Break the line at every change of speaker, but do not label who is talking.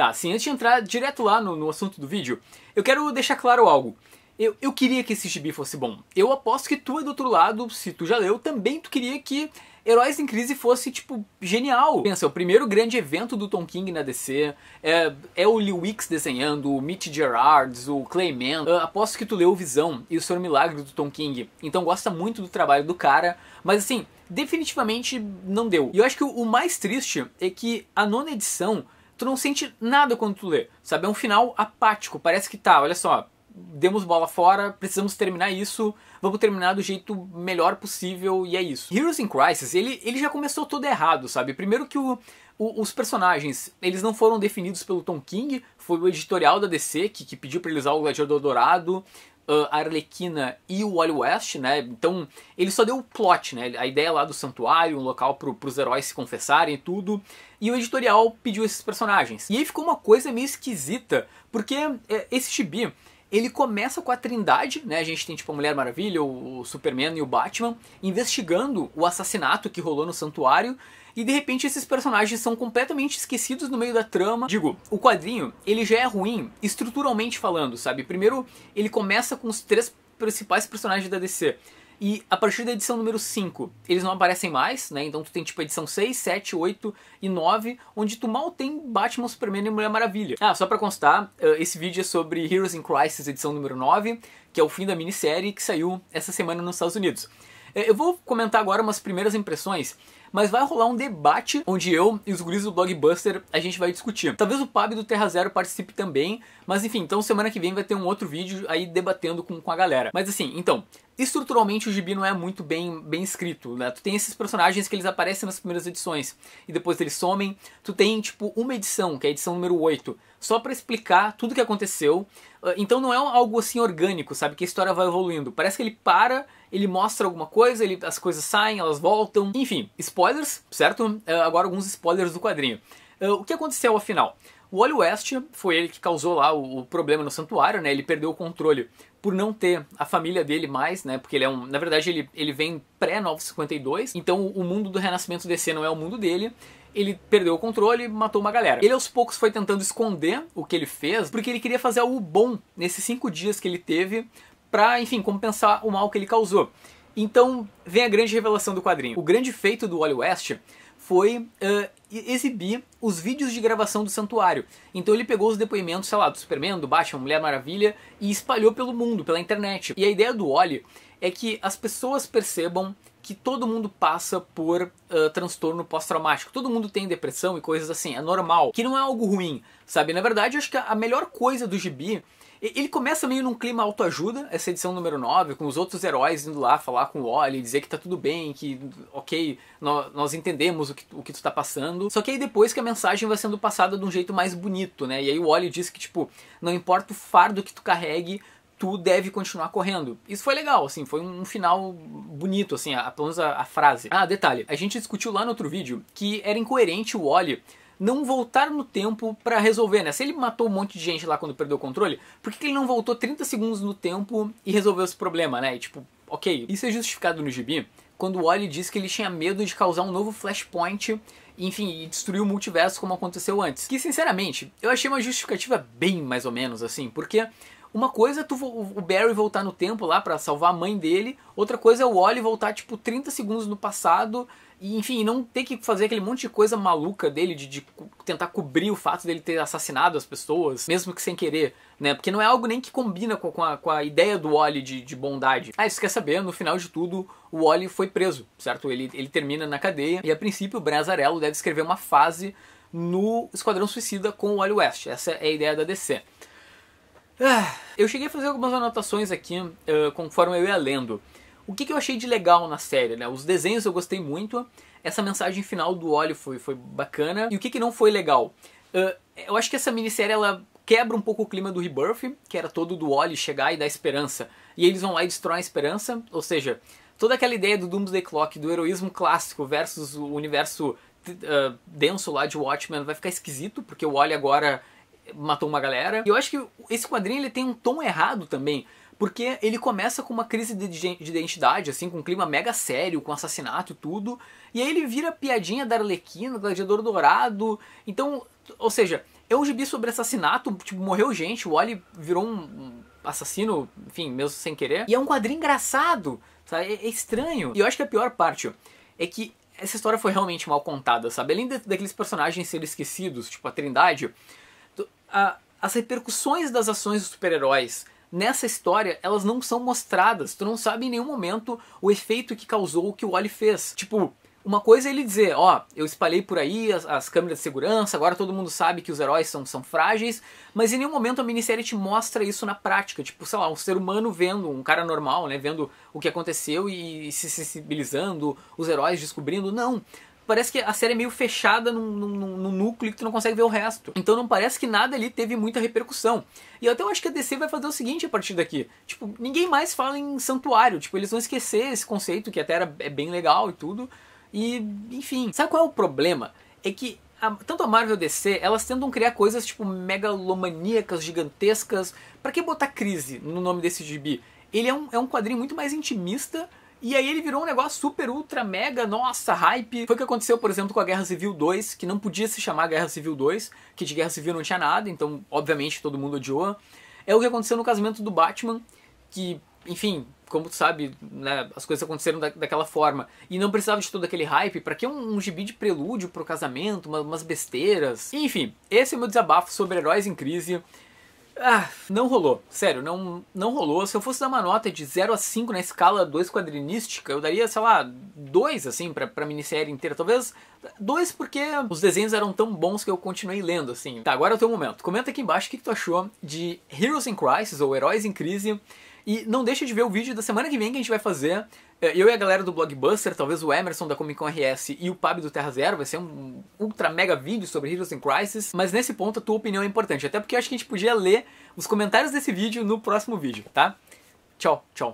Tá, sim antes de entrar direto lá no, no assunto do vídeo, eu quero deixar claro algo. Eu, eu, queria que esse gibi fosse bom. Eu aposto que tu é do outro lado, se tu já leu, também tu queria que Heróis em Crise fosse, tipo, genial. Pensa, o primeiro grande evento do Tom King na DC, é, é o Lee Wicks desenhando, o Mitch Gerards, o Clayman. aposto que tu leu Visão e o Senhor Milagre do Tom King, então gosta muito do trabalho do cara, mas assim, definitivamente não deu. E eu acho que o mais triste é que a nona edição tu não sente nada quando tu lê, sabe? É um final apático, parece que tá, olha só, demos bola fora, precisamos terminar isso, vamos terminar do jeito melhor possível e é isso. Heroes in Crisis, ele, ele já começou todo errado, sabe? Primeiro que o, o, os personagens, eles não foram definidos pelo Tom King, foi o editorial da DC que, que pediu para ele usar o Gladiador Dourado, uh, a Arlequina e o Wally West, né? Então ele só deu o plot, né? A ideia lá do santuário, um local pro, pros heróis se confessarem e tudo. E o editorial pediu esses personagens. E aí ficou uma coisa meio esquisita, porque é, esse chibi ele começa com a Trindade, né? A gente tem tipo a Mulher Maravilha, o Superman e o Batman investigando o assassinato que rolou no santuário e de repente esses personagens são completamente esquecidos no meio da trama. Digo, o quadrinho, ele já é ruim estruturalmente falando, sabe? Primeiro, ele começa com os três principais personagens da DC, e a partir da edição número 5, eles não aparecem mais, né? Então tu tem tipo a edição 6, 7, 8 e 9, onde tu mal tem Batman, Superman e Mulher Maravilha. Ah, só para constar, ah, esse vídeo é sobre Heroes in Crisis, edição número 9, que é o fim da minissérie que saiu essa semana nos Estados Unidos. Eh, eu vou comentar agora umas primeiras impressões, mas vai rolar um debate onde eu e os guris do Blogbuster a gente vai discutir. Talvez o Pab do Terra Zero participe também, mas enfim, então semana que vem vai ter um outro vídeo aí debatendo com, com a galera. Mas assim, então, estruturalmente o gibi não é muito bem, bem escrito, né? Tu tem esses personagens que eles aparecem nas primeiras edições e depois eles somem. Tu tem, tipo, uma edição, que é a edição número 8, só para explicar tudo o que aconteceu. Ah, então não é algo assim orgânico, sabe? Que a história vai evoluindo. Parece que ele para, ele mostra alguma coisa, ele, as coisas saem, elas voltam. Enfim, spoilers, certo? Ah, agora alguns spoilers do quadrinho. Ah, o que aconteceu afinal? O Wally West foi ele que causou lá o, problema no santuário, né? Ele perdeu o controle por não ter a família dele mais, né? Porque ele é um. Na verdade, ele, ele vem pré-952, então o mundo do renascimento DC não é o mundo dele. Ele perdeu o controle e matou uma galera. Ele aos poucos foi tentando esconder o que ele fez, porque ele queria fazer algo bom nesses cinco dias que ele teve para, enfim, compensar o mal que ele causou. Então vem a grande revelação do quadrinho. O grande feito do Wally West foi uh, exibir os vídeos de gravação do santuário. Então ele pegou os depoimentos, sei lá, do Superman, do Batman, Mulher Maravilha e espalhou pelo mundo, pela internet. E a ideia do Wally é que as pessoas percebam que todo mundo passa por uh, transtorno pós-traumático. Todo mundo tem depressão e coisas assim, é normal. Que não é algo ruim, sabe? Na verdade, acho que a melhor coisa do gibi ele começa meio num clima autoajuda, essa edição número 9, com os outros heróis indo lá falar com o Wally, dizer que tá tudo bem, que ok, nós, entendemos o que, o que tu tá passando. Só que aí depois que a mensagem vai sendo passada de um jeito mais bonito, né? E aí o Wally diz que, tipo, não importa o fardo que tu carregue, tu deve continuar correndo. Isso foi legal, assim, foi um final bonito, assim, a, pelo menos a, a frase. Ah, detalhe, a gente discutiu lá no outro vídeo que era incoerente o Wally não voltar no tempo para resolver, né? Se ele matou um monte de gente lá quando perdeu o controle, por que ele não voltou 30 segundos no tempo e resolveu esse problema, né? E tipo, ok, isso é justificado no gibi quando o Wally disse que ele tinha medo de causar um novo flashpoint enfim, e destruir o multiverso como aconteceu antes. Que sinceramente, eu achei uma justificativa bem mais ou menos assim, porque uma coisa é tu, o Barry voltar no tempo lá para salvar a mãe dele, outra coisa é o Wally voltar tipo 30 segundos no passado e, enfim, não ter que fazer aquele monte de coisa maluca dele, de, de tentar cobrir o fato dele ter assassinado as pessoas, mesmo que sem querer, né? Porque não é algo nem que combina com, com, a, com a, ideia do Wally de, de bondade. Ah, isso quer saber, no final de tudo, o Wally foi preso, certo? Ele, ele termina na cadeia e, a princípio, o Branzarello deve escrever uma fase no Esquadrão Suicida com o Wally West. Essa é a ideia da DC. Ah, eu cheguei a fazer algumas anotações aqui uh, conforme eu ia lendo. O que, que eu achei de legal na série, né? Os desenhos eu gostei muito, essa mensagem final do óleo foi, foi bacana. E o que, que não foi legal? Uh, eu acho que essa minissérie ela quebra um pouco o clima do Rebirth, que era todo do Oli chegar e dar esperança. E eles vão lá e destroem a esperança, ou seja, toda aquela ideia do Doomsday Clock, do heroísmo clássico versus o universo uh, denso lá de Watchmen vai ficar esquisito, porque o Oli agora matou uma galera. E eu acho que esse quadrinho ele tem um tom errado também, porque ele começa com uma crise de, identidade, assim, com um clima mega sério, com assassinato e tudo. E aí ele vira piadinha da Arlequina, Gladiador Dourado. Então, ou seja, é um gibi sobre assassinato, tipo, morreu gente, o Wally virou um assassino, enfim, mesmo sem querer. E é um quadrinho engraçado, sabe? É, é, estranho. E eu acho que a pior parte é que essa história foi realmente mal contada, sabe? Além daqueles personagens serem esquecidos, tipo a Trindade, a, as repercussões das ações dos super-heróis nessa história elas não são mostradas. Tu não sabe em nenhum momento o efeito que causou o que o Wally fez. Tipo, uma coisa é ele dizer, ó, eu espalhei por aí as, as, câmeras de segurança, agora todo mundo sabe que os heróis são, são frágeis, mas em nenhum momento a minissérie te mostra isso na prática. Tipo, sei lá, um ser humano vendo, um cara normal, né, vendo o que aconteceu e se sensibilizando, os heróis descobrindo. Não parece que a série é meio fechada num, núcleo que tu não consegue ver o resto. Então não parece que nada ali teve muita repercussão. E eu até acho que a DC vai fazer o seguinte a partir daqui. Tipo, ninguém mais fala em santuário. Tipo, eles vão esquecer esse conceito que até era, é bem legal e tudo. E, enfim. Sabe qual é o problema? É que a, tanto a Marvel e a DC, elas tentam criar coisas, tipo, megalomaníacas, gigantescas. para que botar crise no nome desse gibi? Ele é um, é um quadrinho muito mais intimista e aí ele virou um negócio super, ultra, mega, nossa, hype. Foi o que aconteceu, por exemplo, com a Guerra Civil 2, que não podia se chamar Guerra Civil 2, que de Guerra Civil não tinha nada, então obviamente todo mundo odiou. É o que aconteceu no casamento do Batman, que, enfim, como tu sabe, né, as coisas aconteceram da, daquela forma. E não precisava de todo aquele hype. para que um, um gibi de prelúdio pro casamento, uma, umas besteiras? Enfim, esse é o meu desabafo sobre heróis em crise. Ah, não rolou. Sério, não, não rolou. Se eu fosse dar uma nota de 0 a 5 na escala 2 quadrinística, eu daria, sei lá, 2 assim pra, pra minissérie inteira. Talvez 2 porque os desenhos eram tão bons que eu continuei lendo, assim. Tá, agora é o teu momento. Comenta aqui embaixo o que, que tu achou de Heroes in Crisis ou Heróis em Crise. E não deixa de ver o vídeo da semana que vem que a gente vai fazer é, eu e a galera do Blockbuster, talvez o Emerson da Comic Con RS e o Pab do Terra Zero, vai ser um ultra mega vídeo sobre Heroes in Crisis, mas nesse ponto a tua opinião é importante, até porque eu acho que a gente podia ler os comentários desse vídeo no próximo vídeo, tá? Tchau, tchau.